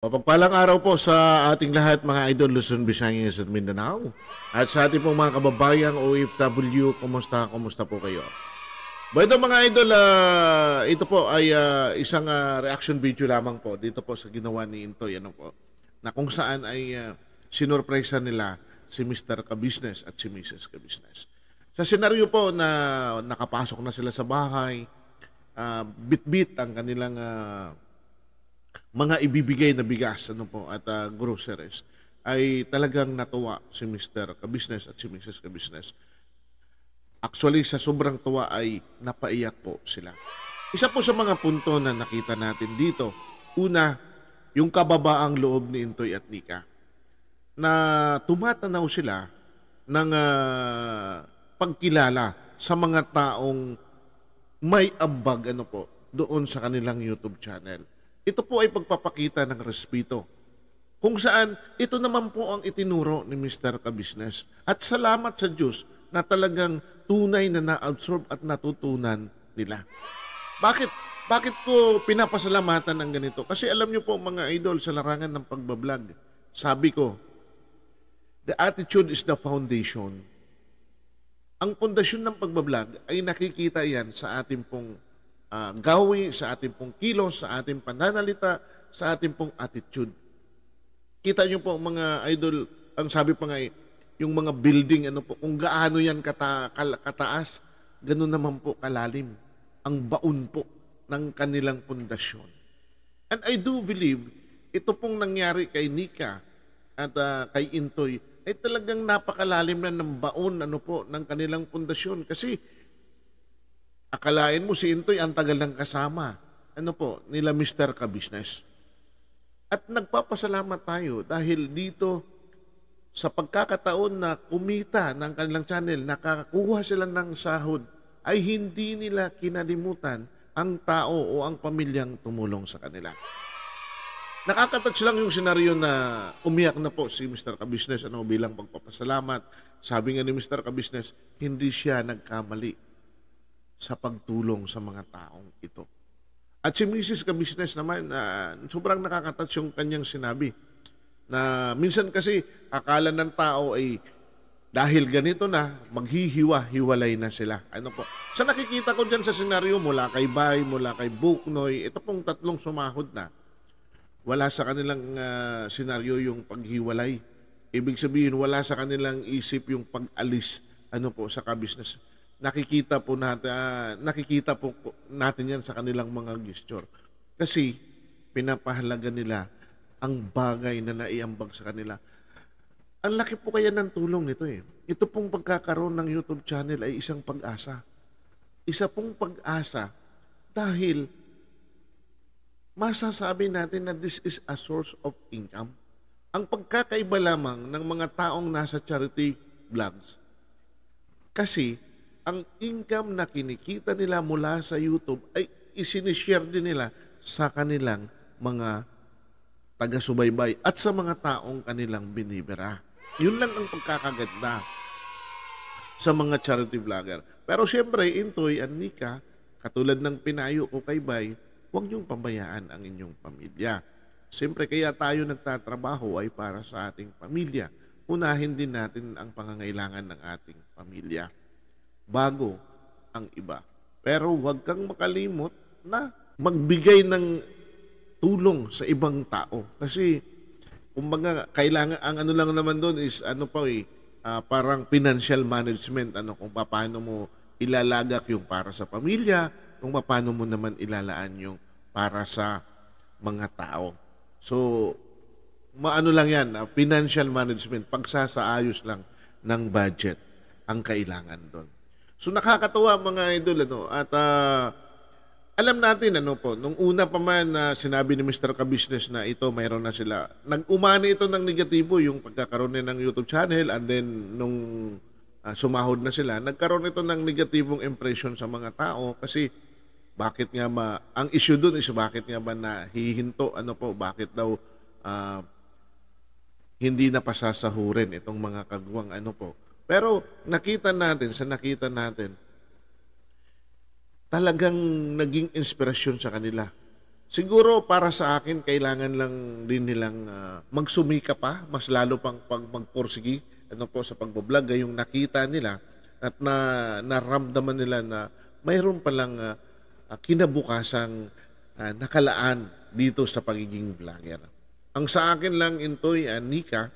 Mapagpalang araw po sa ating lahat mga idol Luzon, Visayas at Mindanao. At sa ating pong mga kababayang OFW, kumusta, kumusta po kayo? By the mga idol, uh, ito po ay uh, isang uh, reaction video lamang po dito po sa ginawa ni Intoy ano po, na kung saan ay uh, sinurpresa nila si Mr. Kabusiness at si Mrs. Kabusiness. Sa senaryo po na nakapasok na sila sa bahay, uh, bit-bit ang kanilang uh, mga ibibigay na bigas ano po at uh, groceries ay talagang natuwa si Mr. Kabisnes at si Mrs. Kabisnes. Actually, sa sobrang tuwa ay napaiyak po sila. Isa po sa mga punto na nakita natin dito, una, yung kababaang loob ni Intoy at Nika na tumatanaw sila ng uh, pagkilala sa mga taong may ambag ano po doon sa kanilang YouTube channel ito po ay pagpapakita ng respeto. Kung saan, ito naman po ang itinuro ni Mr. Kabisnes. At salamat sa Diyos na talagang tunay na na-absorb at natutunan nila. Bakit? Bakit ko pinapasalamatan ng ganito? Kasi alam niyo po mga idol sa larangan ng pagbablog, sabi ko, the attitude is the foundation. Ang pundasyon ng pagbablog ay nakikita yan sa ating pong uh, gawi, sa ating pong kilos, sa ating pananalita, sa ating pong attitude. Kita nyo po mga idol, ang sabi pa nga eh, yung mga building, ano po, kung gaano yan kata, kataas, ganun naman po kalalim ang baon po ng kanilang pundasyon. And I do believe, ito pong nangyari kay Nika at uh, kay Intoy, ay talagang napakalalim na ng baon ano po, ng kanilang pundasyon. Kasi Akalain mo si Intoy ang tagal ng kasama. Ano po, nila Mr. Kabisnes. At nagpapasalamat tayo dahil dito sa pagkakataon na kumita ng kanilang channel, nakakuha sila ng sahod, ay hindi nila kinalimutan ang tao o ang pamilyang tumulong sa kanila. Nakakatouch lang yung senaryo na umiyak na po si Mr. Kabisnes ano, bilang pagpapasalamat. Sabi nga ni Mr. Kabisnes, hindi siya nagkamali sa pagtulong sa mga taong ito. At si Mrs. Kabisnes naman, uh, sobrang nakakatouch yung kanyang sinabi na minsan kasi akala ng tao ay dahil ganito na, maghihiwa-hiwalay na sila. Ano po? Sa nakikita ko dyan sa senaryo mula kay Bay, mula kay Buknoy, ito pong tatlong sumahod na, wala sa kanilang uh, senaryo yung paghiwalay. Ibig sabihin, wala sa kanilang isip yung pag-alis ano po, sa kabisnes nakikita po natin ah, nakikita po natin 'yan sa kanilang mga gesture. Kasi pinapahalaga nila ang bagay na naiambag sa kanila. Ang laki po kaya ng tulong nito eh. Ito pong pagkakaroon ng YouTube channel ay isang pag-asa. Isa pong pag-asa dahil masasabi natin na this is a source of income. Ang pagkakaiba lamang ng mga taong nasa charity vlogs kasi ang income na kinikita nila mula sa YouTube ay isinishare din nila sa kanilang mga taga-subaybay at sa mga taong kanilang binibira. Yun lang ang pagkakaganda sa mga charity vlogger. Pero siyempre, Intoy at Nika, katulad ng pinayo ko kay Bay, huwag niyong pabayaan ang inyong pamilya. Siyempre, kaya tayo nagtatrabaho ay para sa ating pamilya. Unahin din natin ang pangangailangan ng ating pamilya bago ang iba. Pero huwag kang makalimot na magbigay ng tulong sa ibang tao. Kasi, kumbaga, kailangan, ang ano lang naman doon is, ano pa eh, uh, parang financial management, ano, kung paano mo ilalagak yung para sa pamilya, kung paano mo naman ilalaan yung para sa mga tao. So, maano lang yan, uh, financial management, pagsasaayos lang ng budget ang kailangan doon. So nakakatuwa mga idol ano at uh, alam natin ano po nung una pa man na uh, sinabi ni Mr. Kabusiness na ito mayroon na sila. Nag-umani ito ng negatibo yung pagkakaroon ng YouTube channel and then nung uh, sumahod na sila, nagkaroon ito ng negatibong impression sa mga tao kasi bakit nga ma ang issue doon is bakit nga ba nahihinto ano po bakit daw uh, hindi napasasahurin itong mga kagwang ano po pero nakita natin, sa nakita natin, talagang naging inspirasyon sa kanila. Siguro para sa akin, kailangan lang din nilang uh, magsumika pa, mas lalo pang pag magporsigi ano po, sa pagbablog, gayong nakita nila at na, naramdaman nila na mayroon palang uh, kinabukasang uh, nakalaan dito sa pagiging vlogger. Ang sa akin lang, Intoy, uh, Nika,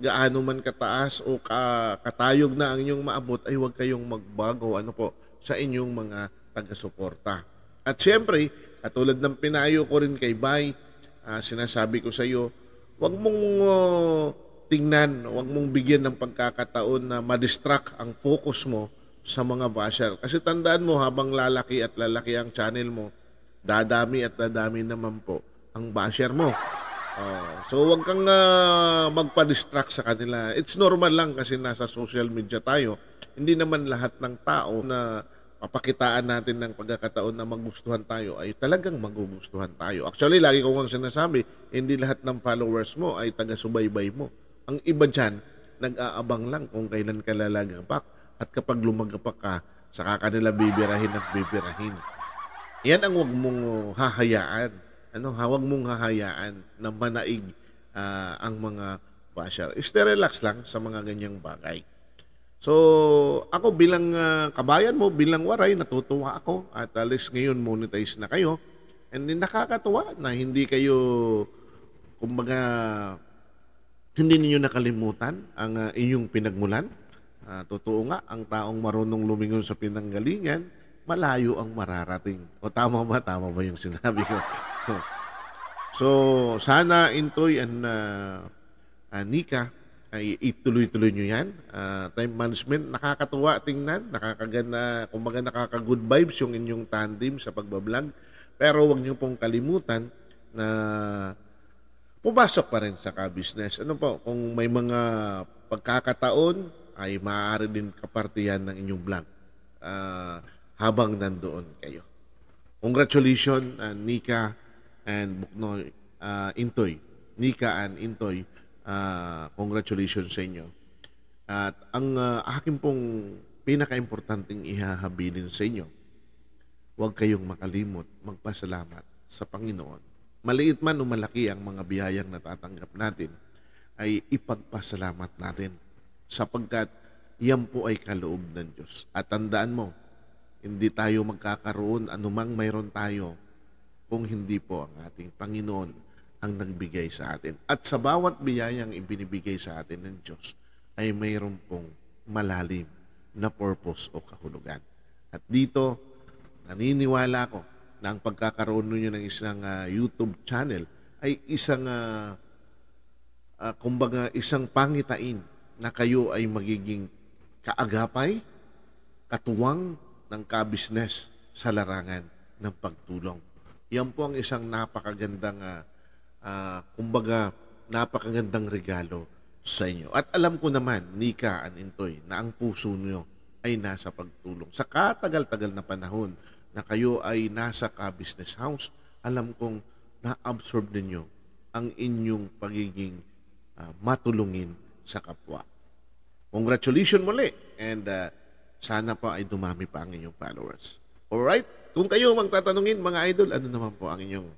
gaano man kataas o ka, katayog na ang inyong maabot ay huwag kayong magbago ano po sa inyong mga taga-suporta. At siyempre, katulad ng pinayo ko rin kay Bay, uh, sinasabi ko sa iyo, huwag mong uh, tingnan, huwag mong bigyan ng pagkakataon na ma-distract ang focus mo sa mga basher. Kasi tandaan mo, habang lalaki at lalaki ang channel mo, dadami at dadami naman po ang basher mo. Uh, so wag kang uh, magpa-distract sa kanila. It's normal lang kasi nasa social media tayo. Hindi naman lahat ng tao na papakitaan natin ng pagkakataon na magustuhan tayo ay talagang magugustuhan tayo. Actually, lagi ko nga sinasabi, hindi lahat ng followers mo ay taga-subaybay mo. Ang iba dyan, nag-aabang lang kung kailan ka lalagapak at kapag lumagapak ka, saka kanila bibirahin at bibirahin. Yan ang huwag mong oh, hahayaan ano, hawag mong hahayaan na manaig uh, ang mga basher. Stay relax lang sa mga ganyang bagay. So, ako bilang uh, kabayan mo, bilang waray, natutuwa ako. At at least ngayon, monetize na kayo. And then, nakakatuwa na hindi kayo, kumbaga, hindi niyo nakalimutan ang uh, inyong pinagmulan. Uh, totoo nga, ang taong marunong lumingon sa pinanggalingan, malayo ang mararating. O tama ba? Tama ba yung sinabi ko? so, sana Intoy and uh, ah, uh, ah, Nika ay ituloy-tuloy nyo yan. Uh, time management, nakakatuwa tingnan, nakakaganda, kumbaga nakaka-good vibes yung inyong tandem sa pagbablog. Pero wag nyo pong kalimutan na pumasok pa rin sa ka-business. Ano po, kung may mga pagkakataon, ay maaari din kapartiyan ng inyong vlog uh, habang nandoon kayo. Congratulations, uh, Nika and Buknoy uh, Intoy, Nika and Intoy, uh, congratulations sa inyo. At ang uh, akin pong pinaka-importanting ihahabilin sa inyo, huwag kayong makalimot magpasalamat sa Panginoon. Maliit man o malaki ang mga biyayang natatanggap natin, ay ipagpasalamat natin sapagkat yan po ay kaloob ng Diyos. At tandaan mo, hindi tayo magkakaroon anumang mayroon tayo kung hindi po ang ating Panginoon ang nagbigay sa atin. At sa bawat biyayang ibinibigay sa atin ng Diyos ay mayroon pong malalim na purpose o kahulugan. At dito, naniniwala ko na ang pagkakaroon ninyo ng isang uh, YouTube channel ay isang, uh, uh, kumbaga, isang pangitain na kayo ay magiging kaagapay, katuwang ng kabisnes sa larangan ng pagtulong yan po ang isang napakagandang, uh, uh, kumbaga, napakagandang regalo sa inyo. At alam ko naman, Nika and Intoy, na ang puso niyo ay nasa pagtulong. Sa katagal-tagal na panahon na kayo ay nasa ka-business house, alam kong na-absorb ninyo ang inyong pagiging uh, matulungin sa kapwa. Congratulations muli and uh, sana pa ay dumami pa ang inyong followers. Alright? Kung kayo magtatanungin, mga idol, ano naman po ang inyong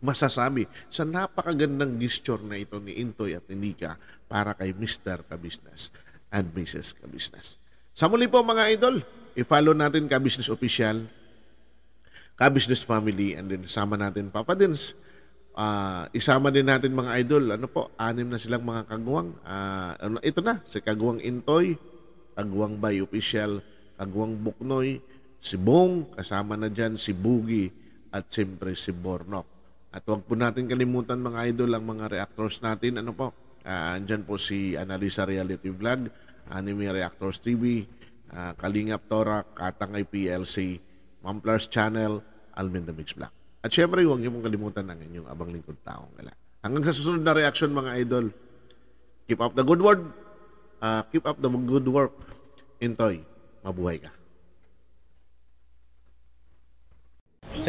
masasabi sa napakagandang gesture na ito ni Intoy at ni Nika para kay Mr. Kabisnes and Mrs. Kabisnes. Sa muli po mga idol, i-follow natin Kabisnes Official, Kabisnes Family, and then sama natin Papa Dins. Uh, isama din natin mga idol, ano po, anim na silang mga kagwang. Uh, ito na, si Kagwang Intoy, Kagwang Bay Official, Kagwang Buknoy, si Bong, kasama na dyan si Boogie at siyempre si Bornok. At huwag po natin kalimutan mga idol ang mga reactors natin. Ano po? Uh, andyan po si Analisa Reality Vlog, Anime Reactors TV, uh, ah, Kalingap Tora, Katangay PLC, Mamplars Channel, Almin the Mix Black. At syempre, huwag niyo pong kalimutan ang inyong abang lingkod taong gala. Hanggang sa susunod na reaction mga idol, keep up the good work. Uh, keep up the good work. Intoy, mabuhay ka.